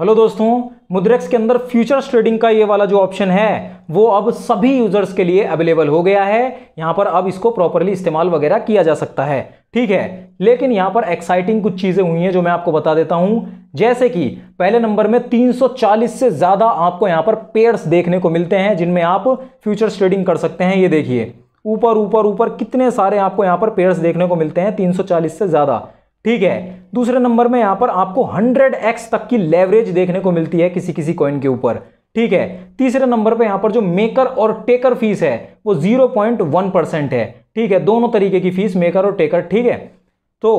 hello दोस्तों मुद्रेक्स के अंदर फ्यूचर्स ट्रेडिंग का ये वाला जो ऑप्शन है वो अब सभी यूजर्स के लिए अवेलेबल हो गया है यहाँ पर अब इसको प्रॉपरली इस्तेमाल वगैरह किया जा सकता है ठीक है लेकिन यहाँ पर एक्साइटिंग कुछ चीज़ें हुई हैं जो मैं आपको बता देता हूँ जैसे कि पहले नंबर में 340 से ज़्यादा आपको यहाँ पर पेयर्स देखने को मिलते हैं जिनमें आप फ्यूचर्स ट्रेडिंग कर सकते हैं ये देखिए ऊपर ऊपर ऊपर कितने सारे आपको यहाँ पर पेयर्स देखने को मिलते हैं तीन से ज़्यादा ठीक है दूसरे नंबर में यहां पर आपको 100x तक की लेवरेज देखने को मिलती है किसी किसी कॉइन के ऊपर ठीक है तीसरे नंबर पे यहां पर जो मेकर और टेकर फीस है वो 0.1 परसेंट है ठीक है दोनों तरीके की फीस मेकर और टेकर ठीक है तो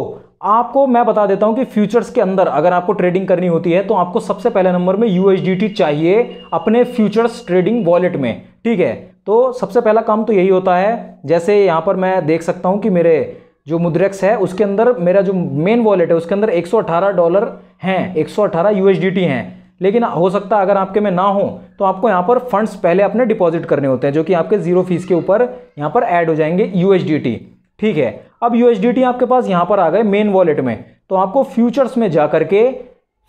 आपको मैं बता देता हूं कि फ्यूचर्स के अंदर अगर आपको ट्रेडिंग करनी होती है तो आपको सबसे पहले नंबर में यू चाहिए अपने फ्यूचर्स ट्रेडिंग वॉलेट में ठीक है तो सबसे पहला काम तो यही होता है जैसे यहाँ पर मैं देख सकता हूँ कि मेरे जो मुद्रेक्स है उसके अंदर मेरा जो मेन वॉलेट है उसके अंदर 118 डॉलर हैं 118 यूएसडीटी हैं लेकिन हो सकता है अगर आपके में ना हो तो आपको यहाँ पर फंड्स पहले अपने डिपॉजिट करने होते हैं जो कि आपके जीरो फीस के ऊपर यहाँ पर ऐड हो जाएंगे यूएसडीटी ठीक है अब यूएसडीटी आपके पास यहाँ पर आ गए मेन वॉलेट में तो आपको फ्यूचर्स में जा करके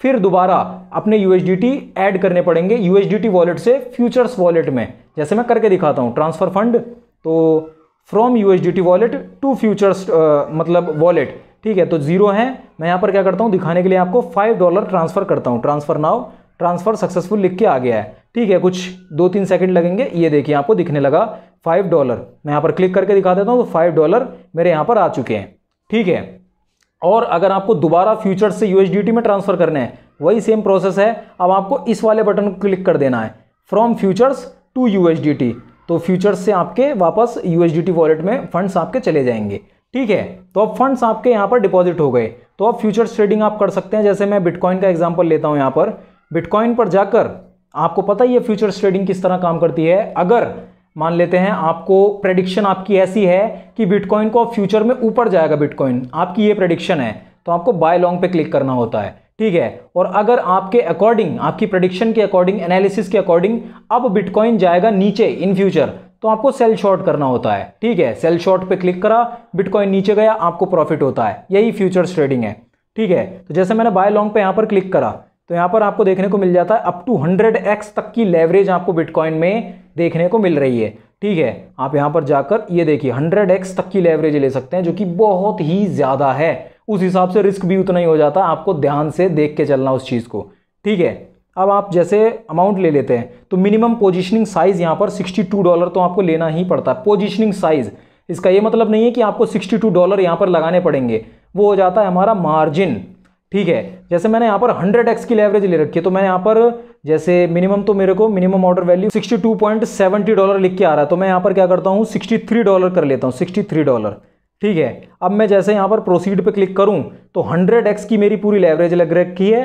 फिर दोबारा अपने यू ऐड करने पड़ेंगे यू वॉलेट से फ्यूचर्स वॉलेट में जैसे मैं करके दिखाता हूँ ट्रांसफ़र फंड तो from U H D T wallet to futures मतलब वॉलेट ठीक है तो जीरो है मैं यहाँ पर क्या करता हूँ दिखाने के लिए आपको फाइव डॉलर ट्रांसफ़र करता हूँ ट्रांसफ़र नाव ट्रांसफ़र सक्सेसफुल लिख के आ गया है ठीक है कुछ दो तीन सेकंड लगेंगे ये देखिए आपको दिखने लगा फाइव डॉलर मैं यहाँ पर क्लिक करके दिखा देता हूँ तो फाइव डॉलर मेरे यहाँ पर आ चुके हैं ठीक है और अगर आपको दोबारा फ्यूचर से टी में ट्रांसफ़र करना है वही सेम प्रोसेस है अब आपको इस वाले बटन को क्लिक कर देना है फ्रॉम फ्यूचर्स टू टी तो फ्यूचर्स से आपके वापस यूएसडीटी वॉलेट में फंड्स आपके चले जाएंगे ठीक है तो अब फंड्स आपके यहाँ पर डिपॉजिट हो गए तो अब फ्यूचर्स ट्रेडिंग आप कर सकते हैं जैसे मैं बिटकॉइन का एग्जाम्पल लेता हूँ यहाँ पर बिटकॉइन पर जाकर आपको पता ही है फ्यूचर्स ट्रेडिंग किस तरह काम करती है अगर मान लेते हैं आपको प्रेडिक्शन आपकी ऐसी है कि बिटकॉइन को फ्यूचर में ऊपर जाएगा बिटकॉइन आपकी ये प्रेडिक्शन है तो आपको बाय लॉन्ग पे क्लिक करना होता है ठीक है और अगर आपके अकॉर्डिंग आपकी प्रडिक्शन के अकॉर्डिंग एनालिसिस के अकॉर्डिंग अब बिटकॉइन जाएगा नीचे इन फ्यूचर तो आपको सेल शॉर्ट करना होता है ठीक है सेल शॉर्ट पे क्लिक करा बिटकॉइन नीचे गया आपको प्रॉफिट होता है यही फ्यूचर्स ट्रेडिंग है ठीक है तो जैसे मैंने बाय लॉन्ग पे यहाँ पर क्लिक करा तो यहाँ पर आपको देखने को मिल जाता है अप टू हंड्रेड एक्स तक की लेवरेज आपको बिटकॉइन में देखने को मिल रही है ठीक है आप यहाँ पर जाकर ये देखिए हंड्रेड एक्स तक की लेवरेज ले सकते हैं जो कि बहुत ही ज़्यादा है उस हिसाब से रिस्क भी उतना ही हो जाता है आपको ध्यान से देख के चलना उस चीज़ को ठीक है अब आप जैसे अमाउंट ले लेते हैं तो मिनिमम पोजीशनिंग साइज़ यहाँ पर 62 डॉलर तो आपको लेना ही पड़ता है पोजीशनिंग साइज़ इसका ये मतलब नहीं है कि आपको 62 डॉलर यहाँ पर लगाने पड़ेंगे वो हो जाता है हमारा मार्जिन ठीक है जैसे मैंने यहाँ पर 100x की लेवरेज ले रखी है तो मैं यहाँ पर जैसे मिनिमम तो मेरे को minimum order value seventy dollar लिख के आ रहा है तो मैं यहाँ पर क्या करता हूँ थ्री डॉलर कर लेता हूँ थ्री डॉलर ठीक है अब मैं जैसे यहाँ पर प्रोसीड पे क्लिक करूँ तो 100x की मेरी पूरी लेवरेज लग रखी है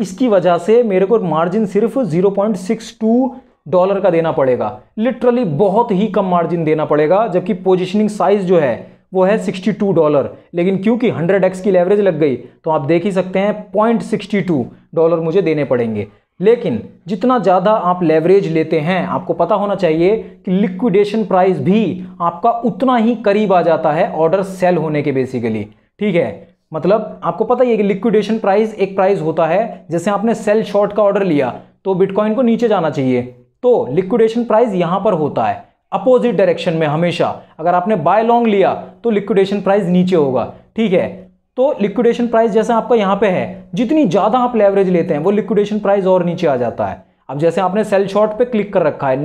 इसकी वजह से मेरे को मार्जिन सिर्फ 0.62 डॉलर का देना पड़ेगा लिटरली बहुत ही कम मार्जिन देना पड़ेगा जबकि पोजिशनिंग साइज जो है वो है 62 डॉलर लेकिन क्योंकि 100x की लेवरेज लग गई तो आप देख ही सकते हैं पॉइंट डॉलर मुझे देने पड़ेंगे लेकिन जितना ज़्यादा आप लेवरेज लेते हैं आपको पता होना चाहिए कि लिक्विडेशन प्राइस भी आपका उतना ही करीब आ जाता है ऑर्डर सेल होने के बेसिकली ठीक है मतलब आपको पता ही है कि लिक्विडेशन प्राइस एक प्राइस होता है जैसे आपने सेल शॉर्ट का ऑर्डर लिया तो बिटकॉइन को नीचे जाना चाहिए तो लिक्विडेशन प्राइस यहाँ पर होता है अपोजिट डायरेक्शन में हमेशा अगर आपने बाय लॉन्ग लिया तो लिक्विडेशन प्राइस नीचे होगा ठीक है तो लिक्विडेशन प्राइस जैसे आपका यहाँ पे है जितनी ज़्यादा आप लेवरेज लेते हैं वो लिक्विडेशन प्राइस और नीचे आ जाता है अब जैसे आपने सेल शॉर्ट पे क्लिक कर रखा है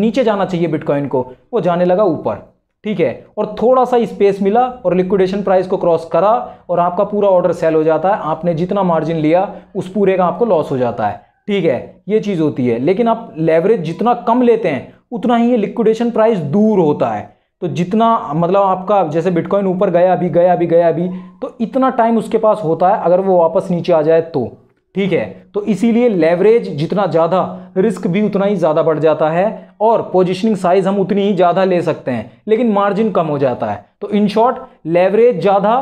नीचे जाना चाहिए बिटकॉइन को वो जाने लगा ऊपर ठीक है और थोड़ा सा स्पेस मिला और लिक्विडेशन प्राइस को क्रॉस करा और आपका पूरा ऑर्डर सेल हो जाता है आपने जितना मार्जिन लिया उस पूरे का आपको लॉस हो जाता है ठीक है ये चीज़ होती है लेकिन आप लेवरेज जितना कम लेते हैं उतना ही ये लिक्विडेशन प्राइस दूर होता है तो जितना मतलब आपका जैसे बिटकॉइन ऊपर गया अभी गया अभी गया अभी तो इतना टाइम उसके पास होता है अगर वो वापस नीचे आ जाए तो ठीक है तो इसीलिए लेवरेज जितना ज़्यादा रिस्क भी उतना ही ज़्यादा बढ़ जाता है और पोजिशनिंग साइज हम उतनी ही ज़्यादा ले सकते हैं लेकिन मार्जिन कम हो जाता है तो इन शॉर्ट लेवरेज ज़्यादा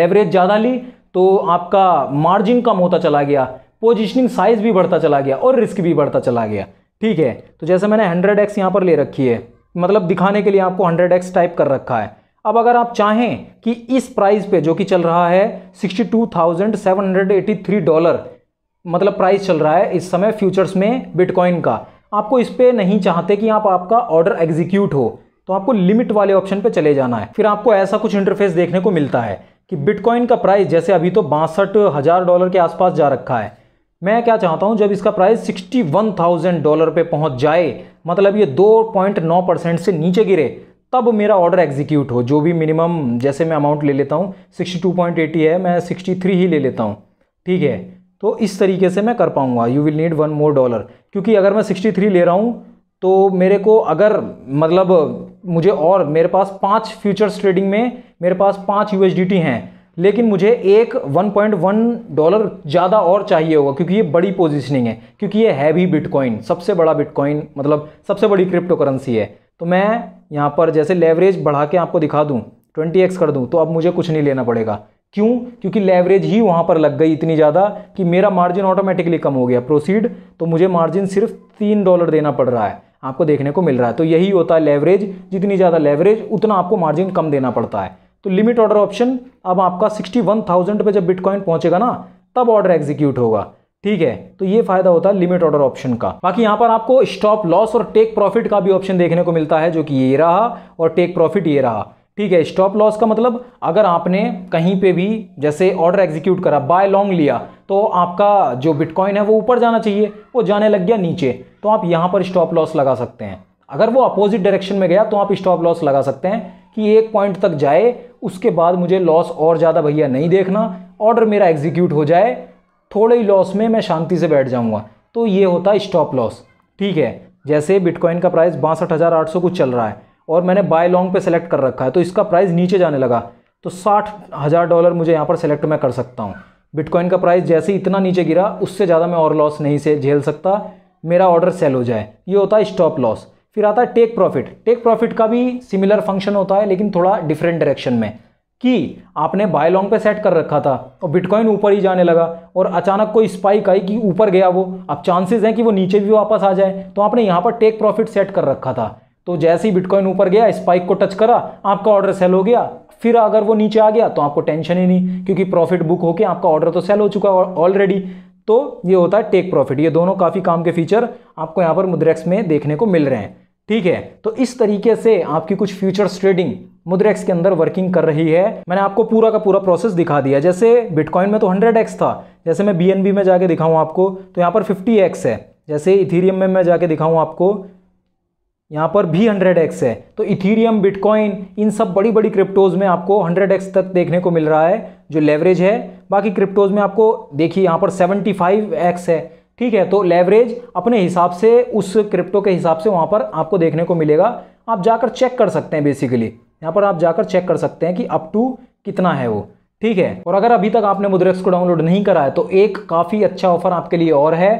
लेवरेज ज़्यादा ली तो आपका मार्जिन कम होता चला गया पोजिशनिंग साइज भी बढ़ता चला गया और रिस्क भी बढ़ता चला गया ठीक है तो जैसे मैंने हंड्रेड एक्स यहाँ पर ले रखी है मतलब दिखाने के लिए आपको 100x टाइप कर रखा है अब अगर आप चाहें कि इस प्राइस पे जो कि चल रहा है 62,783 डॉलर मतलब प्राइस चल रहा है इस समय फ्यूचर्स में बिटकॉइन का आपको इस पर नहीं चाहते कि आप आपका ऑर्डर एग्जीक्यूट हो तो आपको लिमिट वाले ऑप्शन पे चले जाना है फिर आपको ऐसा कुछ इंटरफेस देखने को मिलता है कि बिटकॉइन का प्राइस जैसे अभी तो बासठ हज़ार डॉलर के आसपास जा रखा है मैं क्या चाहता हूँ जब इसका प्राइस 61,000 डॉलर पे पहुँच जाए मतलब ये 2.9 परसेंट से नीचे गिरे तब मेरा ऑर्डर एग्जीक्यूट हो जो भी मिनिमम जैसे मैं अमाउंट ले लेता हूँ 62.80 है मैं 63 ही ले लेता हूँ ठीक है तो इस तरीके से मैं कर पाऊँगा you will need one more dollar क्योंकि अगर मैं सिक्सटी ले रहा हूँ तो मेरे को अगर मतलब मुझे और मेरे पास पाँच फ्यूचर्स ट्रेडिंग में मेरे पास पाँच यू हैं लेकिन मुझे एक 1.1 डॉलर ज़्यादा और चाहिए होगा क्योंकि ये बड़ी पोजीशनिंग है क्योंकि ये है भी बिटकॉइन सबसे बड़ा बिटकॉइन मतलब सबसे बड़ी क्रिप्टो करेंसी है तो मैं यहाँ पर जैसे लेवरेज बढ़ा के आपको दिखा दूँ ट्वेंटी एक्स कर दूँ तो अब मुझे कुछ नहीं लेना पड़ेगा क्यों क्योंकि लेवरेज ही वहाँ पर लग गई इतनी ज़्यादा कि मेरा मार्जिन ऑटोमेटिकली कम हो गया प्रोसीड तो मुझे मार्जिन सिर्फ तीन डॉलर देना पड़ रहा है आपको देखने को मिल रहा है तो यही होता है लेवरेज जितनी ज़्यादा लेवरेज उतना आपको मार्जिन कम देना पड़ता है तो लिमिट ऑर्डर ऑप्शन अब आपका सिक्सटी वन थाउजेंड पर जब बिटकॉइन पहुंचेगा ना तब ऑर्डर एग्जीक्यूट होगा ठीक है तो ये फायदा होता है लिमिट ऑर्डर ऑप्शन का बाकी यहाँ पर आपको स्टॉप लॉस और टेक प्रॉफिट का भी ऑप्शन देखने को मिलता है जो कि ये रहा और टेक प्रॉफिट ये रहा ठीक है स्टॉप लॉस का मतलब अगर आपने कहीं पे भी जैसे ऑर्डर एग्जीक्यूट करा बाय लॉन्ग लिया तो आपका जो बिटकॉइन है वो ऊपर जाना चाहिए वो जाने लग गया नीचे तो आप यहाँ पर स्टॉप लॉस लगा सकते हैं अगर वो अपोजिट डायरेक्शन में गया तो आप स्टॉप लॉस लगा सकते हैं कि एक पॉइंट तक जाए उसके बाद मुझे लॉस और ज़्यादा भैया नहीं देखना ऑर्डर मेरा एग्जीक्यूट हो जाए थोड़े ही लॉस में मैं शांति से बैठ जाऊँगा तो ये होता है स्टॉप लॉस ठीक है जैसे बिटकॉइन का प्राइस बासठ हज़ार आठ सौ कुछ चल रहा है और मैंने बाय लॉन्ग पे सेलेक्ट कर रखा है तो इसका प्राइस नीचे जाने लगा तो साठ हज़ार डॉलर मुझे यहाँ पर सेलेक्ट मैं कर सकता हूँ बिटकॉइन का प्राइस जैसे ही इतना नीचे गिरा उससे ज़्यादा मैं और लॉस नहीं से झेल सकता मेरा ऑर्डर सेल हो जाए ये होता है स्टॉप लॉस फिर आता है टेक प्रॉफिट टेक प्रॉफिट का भी सिमिलर फंक्शन होता है लेकिन थोड़ा डिफरेंट डायरेक्शन में कि आपने बाय लॉन्ग पे सेट कर रखा था और बिटकॉइन ऊपर ही जाने लगा और अचानक कोई स्पाइक आई कि ऊपर गया वो अब चांसेस हैं कि वो नीचे भी वापस आ जाए तो आपने यहाँ पर टेक प्रॉफिट सेट कर रखा था तो जैसे ही बिटकॉइन ऊपर गया स्पाइक को टच करा आपका ऑर्डर सेल हो गया फिर अगर वो नीचे आ गया तो आपको टेंशन ही नहीं क्योंकि प्रॉफिट बुक होकर आपका ऑर्डर तो सेल हो चुका है ऑलरेडी तो ये होता है टेक प्रॉफिट ये दोनों काफ़ी काम के फीचर आपको यहाँ पर मुद्रेक्स में देखने को मिल रहे हैं ठीक है तो इस तरीके से आपकी कुछ फ्यूचर्स ट्रेडिंग मुद्रेक्स के अंदर वर्किंग कर रही है मैंने आपको पूरा का पूरा प्रोसेस दिखा दिया जैसे बिटकॉइन में तो 100x था जैसे मैं बी में जाके दिखाऊँ आपको तो यहाँ पर 50x है जैसे इथीरियम में मैं जाके दिखाऊँ आपको यहाँ पर भी 100x है तो इथीरियम बिटकॉइन इन सब बड़ी बड़ी क्रिप्टोज में आपको 100x तक देखने को मिल रहा है जो लेवरेज है बाकी क्रिप्टोज में आपको देखिए यहाँ पर 75x है ठीक है तो लेवरेज अपने हिसाब से उस क्रिप्टो के हिसाब से वहाँ पर आपको देखने को मिलेगा आप जाकर चेक कर सकते हैं बेसिकली यहाँ पर आप जाकर चेक कर सकते हैं कि अप टू कितना है वो ठीक है और अगर अभी तक आपने मुद्रेक्स को डाउनलोड नहीं करा है तो एक काफ़ी अच्छा ऑफर आपके लिए और है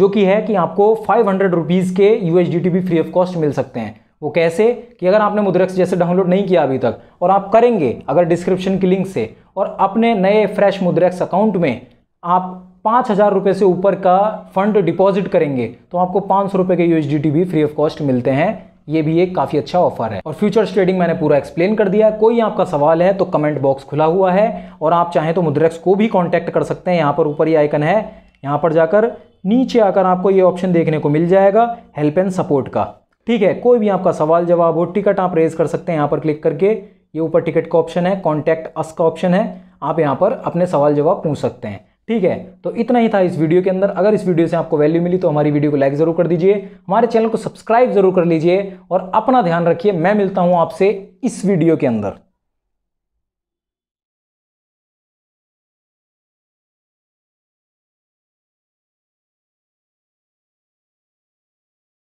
जो कि है कि आपको फाइव हंड्रेड रुपीज़ के यू एस डी टी भी फ्री ऑफ कॉस्ट मिल सकते हैं वो कैसे कि अगर आपने मुद्रेक्स जैसे डाउनलोड नहीं किया अभी तक और आप करेंगे अगर डिस्क्रिप्शन की लिंक से और अपने नए फ्रेश मुद्रेक्स अकाउंट में आप पाँच हज़ार रुपये से ऊपर का फंड डिपॉजिट करेंगे तो आपको पाँच सौ रुपये के यू भी फ्री ऑफ कॉस्ट मिलते हैं ये भी एक काफ़ी अच्छा ऑफर है और फ्यूचर्स ट्रेडिंग मैंने पूरा एक्सप्लेन कर दिया कोई आपका सवाल है तो कमेंट बॉक्स खुला हुआ है और आप चाहें तो मुद्रेक्स को भी कॉन्टैक्ट कर सकते हैं यहाँ पर ऊपर ये आइकन है यहाँ पर जाकर नीचे आकर आपको ये ऑप्शन देखने को मिल जाएगा हेल्प एंड सपोर्ट का ठीक है कोई भी आपका सवाल जवाब हो टिकट आप रेज कर सकते हैं यहाँ पर क्लिक करके ये ऊपर टिकट का ऑप्शन है कॉन्टैक्ट अस का ऑप्शन है आप यहाँ पर अपने सवाल जवाब पूछ सकते हैं ठीक है तो इतना ही था इस वीडियो के अंदर अगर इस वीडियो से आपको वैल्यू मिली तो हमारी वीडियो को लाइक ज़रूर कर दीजिए हमारे चैनल को सब्सक्राइब ज़रूर कर लीजिए और अपना ध्यान रखिए मैं मिलता हूँ आपसे इस वीडियो के अंदर